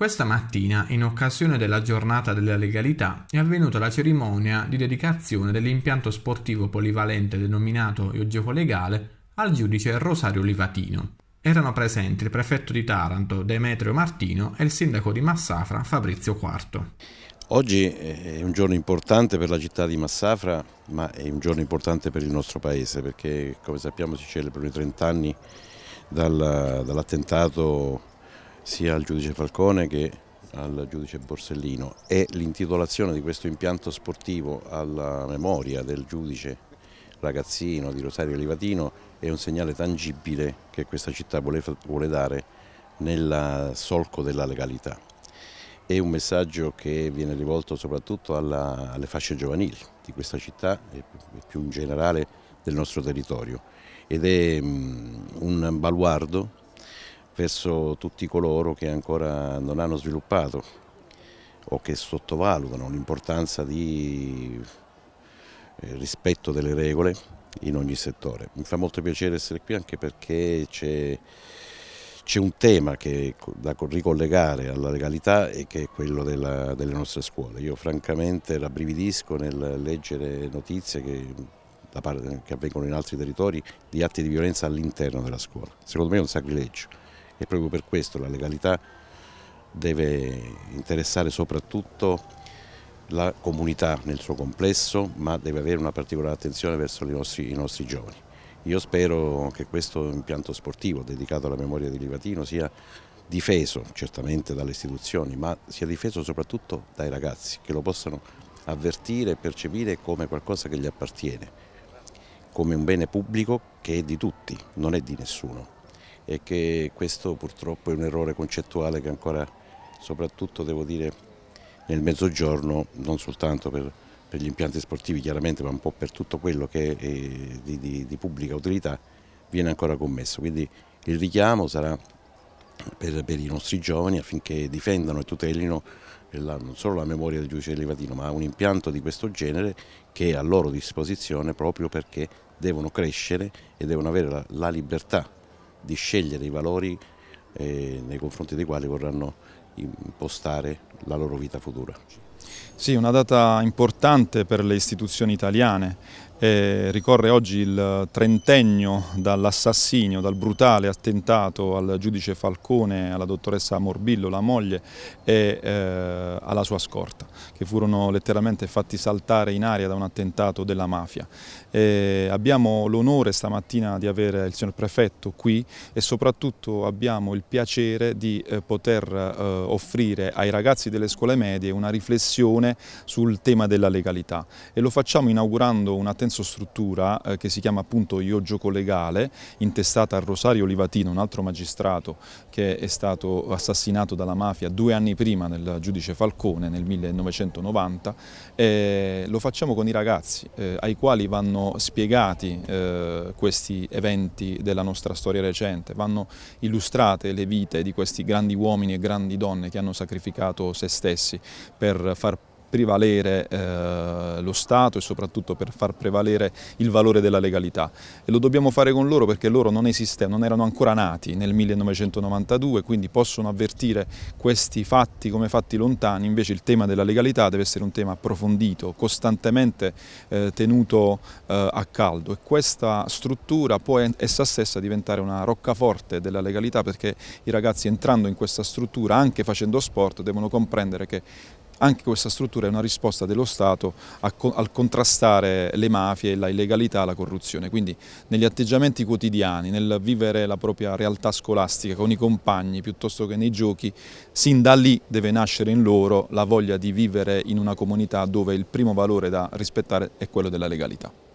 Questa mattina, in occasione della giornata della legalità, è avvenuta la cerimonia di dedicazione dell'impianto sportivo polivalente denominato il gioco legale al giudice Rosario Livatino. Erano presenti il prefetto di Taranto Demetrio Martino e il sindaco di Massafra Fabrizio Quarto. Oggi eh, è un giorno importante per la città di Massafra, ma è un giorno importante per il nostro paese perché, come sappiamo, si celebrano i 30 anni dall'attentato sia al giudice Falcone che al giudice Borsellino e l'intitolazione di questo impianto sportivo alla memoria del giudice ragazzino di Rosario Livatino è un segnale tangibile che questa città vuole dare nel solco della legalità. È un messaggio che viene rivolto soprattutto alla, alle fasce giovanili di questa città e più in generale del nostro territorio ed è mm, un baluardo verso tutti coloro che ancora non hanno sviluppato o che sottovalutano l'importanza di eh, rispetto delle regole in ogni settore. Mi fa molto piacere essere qui anche perché c'è un tema che, da ricollegare alla legalità e che è quello della, delle nostre scuole. Io francamente rabbrividisco nel leggere notizie che che avvengono in altri territori di atti di violenza all'interno della scuola. Secondo me è un sacrilegio e proprio per questo la legalità deve interessare soprattutto la comunità nel suo complesso, ma deve avere una particolare attenzione verso nostri, i nostri, giovani. Io spero che questo impianto sportivo dedicato alla memoria di Livatino sia difeso certamente dalle istituzioni, ma sia difeso soprattutto dai ragazzi che lo possano avvertire e percepire come qualcosa che gli appartiene, come un bene pubblico che è di tutti, non è di nessuno e che questo purtroppo è un errore concettuale che ancora soprattutto devo dire nel mezzogiorno non soltanto per, per gli impianti sportivi chiaramente ma un po' per tutto quello che è eh, di, di, di pubblica utilità viene ancora commesso quindi il richiamo sarà per, per, i nostri giovani affinché difendano e tutelino eh, la, non solo la memoria del giudice Levatino ma un impianto di questo genere che è a loro disposizione proprio perché devono crescere e devono avere la, la libertà di scegliere i valori eh, nei confronti dei quali vorranno impostare la loro vita futura. Sì, una data importante per le istituzioni italiane eh, ricorre oggi il trentennio dall'assassinio, dal brutale attentato al giudice Falcone, alla dottoressa Morbillo, la moglie, e eh, alla sua scorta, che furono letteralmente fatti saltare in aria da un attentato della mafia. Eh, abbiamo l'onore stamattina di avere il signor prefetto qui e soprattutto abbiamo il piacere di eh, poter eh, offrire ai ragazzi delle scuole medie una riflessione sul tema della legalità e lo facciamo inaugurando un'attenzione senso-struttura eh, che si chiama appunto Io Gioco Legale, intestata a Rosario Livatino, un altro magistrato che è stato assassinato dalla mafia due anni prima nel giudice Falcone nel 1990. Eh, lo facciamo con i ragazzi, eh, ai quali vanno spiegati eh, questi eventi della nostra storia recente, vanno illustrate le vite di questi grandi uomini e grandi donne che hanno sacrificato se stessi per far parte prevalere eh, lo Stato e soprattutto per far prevalere il valore della legalità e lo dobbiamo fare con loro perché loro non, esiste, non erano ancora nati nel 1992 quindi possono avvertire questi fatti come fatti lontani invece il tema della legalità deve essere un tema approfondito, costantemente eh, tenuto eh, a caldo e questa struttura può essa stessa diventare una roccaforte della legalità perché i ragazzi entrando in questa struttura anche facendo sport devono comprendere che anche questa struttura è una risposta dello Stato co al contrastare le mafie, la illegalità, la corruzione. Quindi negli atteggiamenti quotidiani, nel vivere la propria realtà scolastica con i compagni piuttosto che nei giochi, sin da lì deve nascere in loro la voglia di vivere in una comunità dove il primo valore da rispettare è quello della legalità.